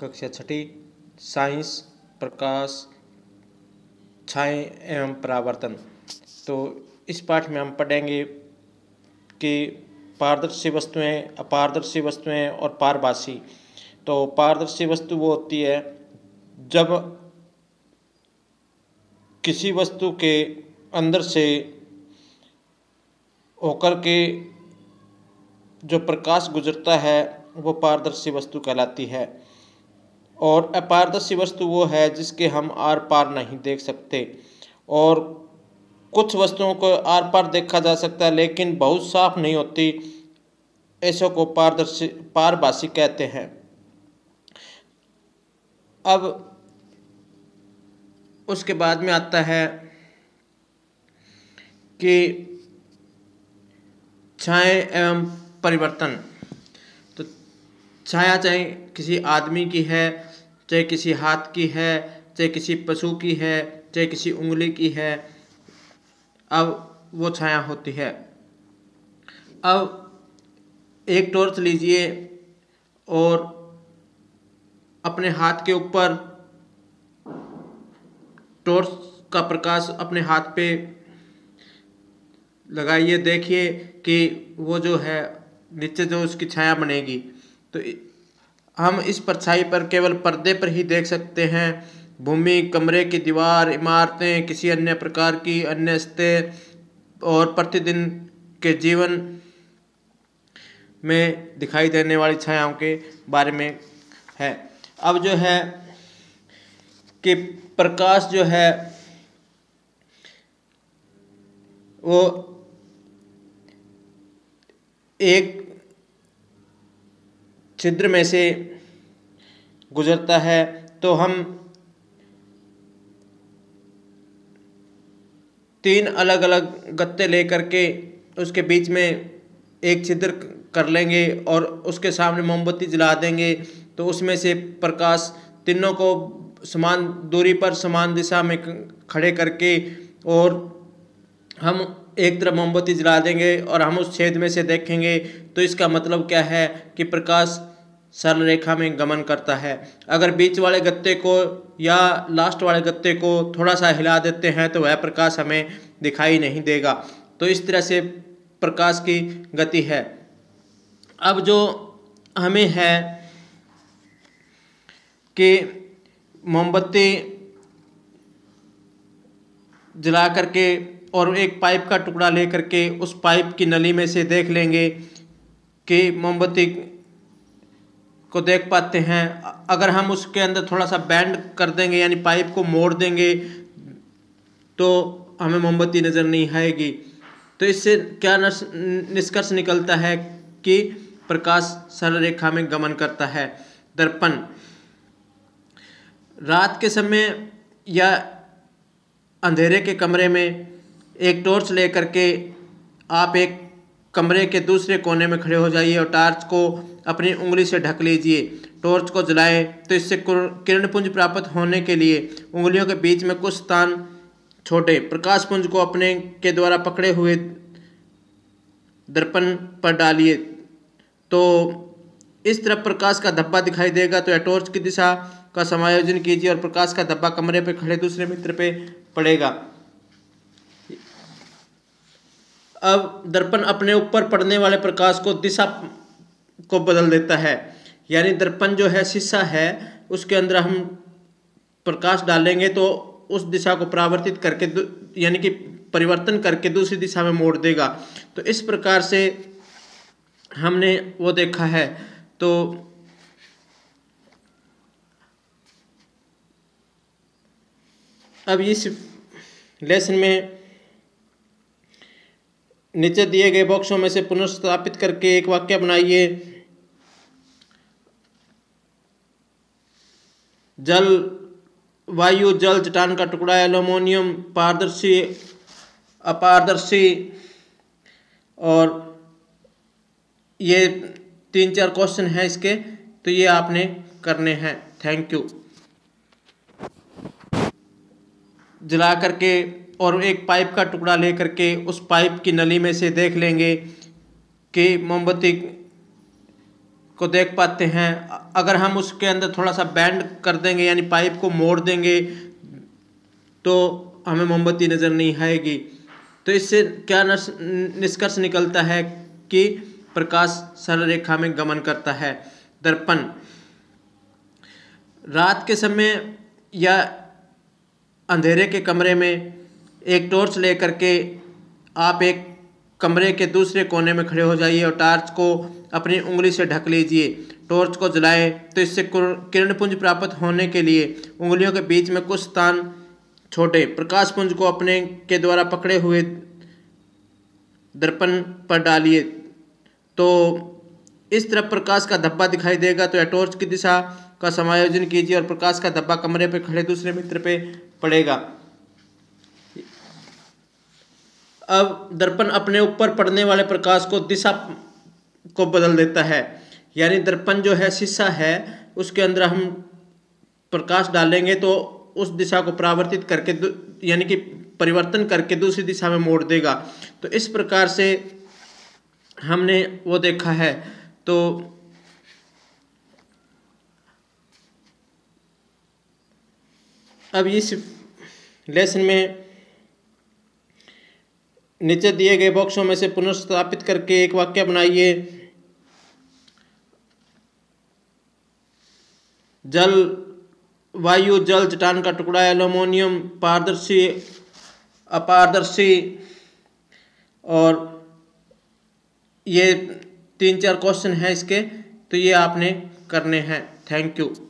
कक्षा छठी साइंस प्रकाश छाएँ एवं परावर्तन तो इस पाठ में हम पढ़ेंगे कि पारदर्शी वस्तुएं अपारदर्शी वस्तुएं और पारभाषी तो पारदर्शी वस्तु वो होती है जब किसी वस्तु के अंदर से होकर के जो प्रकाश गुजरता है वो पारदर्शी वस्तु कहलाती है और अपारदर्शी वस्तु वो है जिसके हम आर पार नहीं देख सकते और कुछ वस्तुओं को आर पार देखा जा सकता है लेकिन बहुत साफ नहीं होती ऐसे को पारदर्शी पारभाषी कहते हैं अब उसके बाद में आता है कि छाए एवं परिवर्तन तो छाया चाहे किसी आदमी की है चाहे किसी हाथ की है चाहे किसी पशु की है चाहे किसी उंगली की है अब वो छाया होती है अब एक टॉर्च लीजिए और अपने हाथ के ऊपर टॉर्च का प्रकाश अपने हाथ पे लगाइए देखिए कि वो जो है नीचे जो उसकी छाया बनेगी तो हम इस परछाई पर केवल पर्दे पर ही देख सकते हैं भूमि कमरे की दीवार इमारतें किसी अन्य प्रकार की अन्य स्थे और प्रतिदिन के जीवन में दिखाई देने वाली छायाओं के बारे में है अब जो है कि प्रकाश जो है वो एक छिद्र में से गुजरता है तो हम तीन अलग अलग गत्ते लेकर के उसके बीच में एक छिद्र कर लेंगे और उसके सामने मोमबत्ती जला देंगे तो उसमें से प्रकाश तीनों को समान दूरी पर समान दिशा में खड़े करके और हम एक तरफ मोमबत्ती जला देंगे और हम उस छेद में से देखेंगे तो इसका मतलब क्या है कि प्रकाश सरल रेखा में गमन करता है अगर बीच वाले गत्ते को या लास्ट वाले गत्ते को थोड़ा सा हिला देते हैं तो वह प्रकाश हमें दिखाई नहीं देगा तो इस तरह से प्रकाश की गति है अब जो हमें है कि मोमबत्ती जला करके और एक पाइप का टुकड़ा ले करके उस पाइप की नली में से देख लेंगे कि मोमबत्ती को देख पाते हैं अगर हम उसके अंदर थोड़ा सा बैंड कर देंगे यानी पाइप को मोड़ देंगे तो हमें मोमबत्ती नज़र नहीं आएगी तो इससे क्या निष्कर्ष निकलता है कि प्रकाश सरल रेखा में गमन करता है दर्पण रात के समय या अंधेरे के कमरे में एक टॉर्च लेकर के आप एक कमरे के दूसरे कोने में खड़े हो जाइए और टार्च को अपनी उंगली से ढक लीजिए टॉर्च को जलाए तो इससे किरण पुंज प्राप्त होने के लिए उंगलियों के बीच में कुछ स्थान छोटे प्रकाश पुंज को अपने के द्वारा पकड़े हुए दर्पण पर डालिए तो इस तरफ प्रकाश का धब्बा दिखाई देगा तो यह टॉर्च की दिशा का समायोजन कीजिए और प्रकाश का धब्बा कमरे पर खड़े दूसरे मित्र पे पड़ेगा अब दर्पण अपने ऊपर पड़ने वाले प्रकाश को दिशा को बदल देता है यानी दर्पण जो है शीशा है उसके अंदर हम प्रकाश डालेंगे तो उस दिशा को परावर्तित करके यानी कि परिवर्तन करके दूसरी दिशा में मोड़ देगा तो इस प्रकार से हमने वो देखा है तो अब इस लेसन में नीचे दिए गए बॉक्सों में से पुनर्स्थापित करके एक वाक्य बनाइए जल वायु जल चट्टान का टुकड़ा एल्यूमिनियम पारदर्शी अपारदर्शी और ये तीन चार क्वेश्चन हैं इसके तो ये आपने करने हैं थैंक यू जला करके और एक पाइप का टुकड़ा ले करके उस पाइप की नली में से देख लेंगे कि मोमबत्ती को देख पाते हैं अगर हम उसके अंदर थोड़ा सा बैंड कर देंगे यानी पाइप को मोड़ देंगे तो हमें मोमबत्ती नज़र नहीं आएगी तो इससे क्या निष्कर्ष निकलता है कि प्रकाश सरल रेखा में गमन करता है दर्पण रात के समय या अंधेरे के कमरे में एक टॉर्च लेकर के आप एक कमरे के दूसरे कोने में खड़े हो जाइए और टार्च को अपनी उंगली से ढक लीजिए टॉर्च को जलाएं तो इससे किरण पुंज प्राप्त होने के लिए उंगलियों के बीच में कुछ स्थान छोटे प्रकाश पुंज को अपने के द्वारा पकड़े हुए दर्पण पर डालिए तो इस तरफ प्रकाश का धब्बा दिखाई देगा तो यह टॉर्च की दिशा का समायोजन कीजिए और प्रकाश का धब्बा कमरे पर खड़े दूसरे मित्र पे पड़ेगा अब दर्पण अपने ऊपर पड़ने वाले प्रकाश को दिशा को बदल देता है यानी दर्पण जो है शीशा है उसके अंदर हम प्रकाश डालेंगे तो उस दिशा को परावर्तित करके यानी कि परिवर्तन करके दूसरी दिशा में मोड़ देगा तो इस प्रकार से हमने वो देखा है तो अब इस लेसन में नीचे दिए गए बॉक्सों में से पुनर्स्थापित करके एक वाक्य बनाइए जल वायु जल चट्टान का टुकड़ा एलोमोनियम पारदर्शी अपारदर्शी और ये तीन चार क्वेश्चन हैं इसके तो ये आपने करने हैं थैंक यू